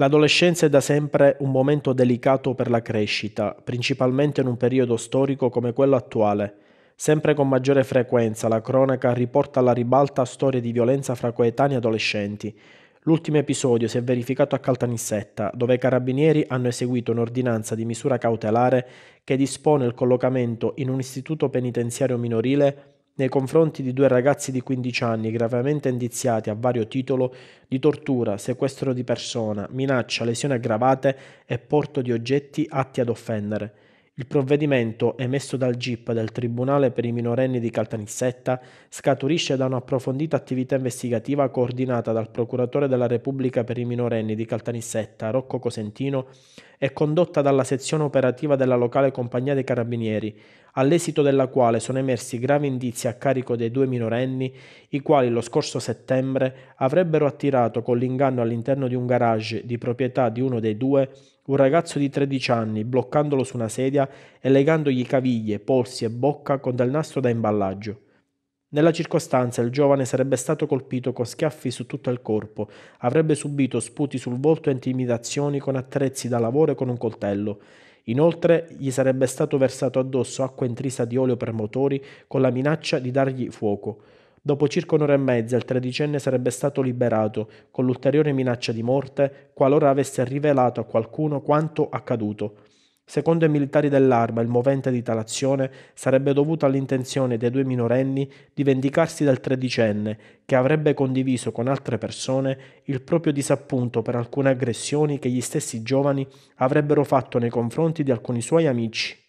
L'adolescenza è da sempre un momento delicato per la crescita, principalmente in un periodo storico come quello attuale. Sempre con maggiore frequenza la cronaca riporta alla ribalta storie di violenza fra coetanei adolescenti. L'ultimo episodio si è verificato a Caltanissetta, dove i carabinieri hanno eseguito un'ordinanza di misura cautelare che dispone il collocamento in un istituto penitenziario minorile nei confronti di due ragazzi di 15 anni gravemente indiziati a vario titolo di tortura, sequestro di persona, minaccia, lesioni aggravate e porto di oggetti atti ad offendere. Il provvedimento emesso dal GIP del Tribunale per i minorenni di Caltanissetta scaturisce da un'approfondita attività investigativa coordinata dal Procuratore della Repubblica per i minorenni di Caltanissetta, Rocco Cosentino, e condotta dalla sezione operativa della locale compagnia dei carabinieri, all'esito della quale sono emersi gravi indizi a carico dei due minorenni, i quali lo scorso settembre avrebbero attirato con l'inganno all'interno di un garage di proprietà di uno dei due un ragazzo di 13 anni, bloccandolo su una sedia e legandogli caviglie, polsi e bocca con del nastro da imballaggio. Nella circostanza il giovane sarebbe stato colpito con schiaffi su tutto il corpo, avrebbe subito sputi sul volto e intimidazioni con attrezzi da lavoro e con un coltello. Inoltre gli sarebbe stato versato addosso acqua intrisa di olio per motori con la minaccia di dargli fuoco. Dopo circa un'ora e mezza il tredicenne sarebbe stato liberato con l'ulteriore minaccia di morte qualora avesse rivelato a qualcuno quanto accaduto. Secondo i militari dell'arma, il movente di tale azione sarebbe dovuto all'intenzione dei due minorenni di vendicarsi del tredicenne, che avrebbe condiviso con altre persone il proprio disappunto per alcune aggressioni che gli stessi giovani avrebbero fatto nei confronti di alcuni suoi amici.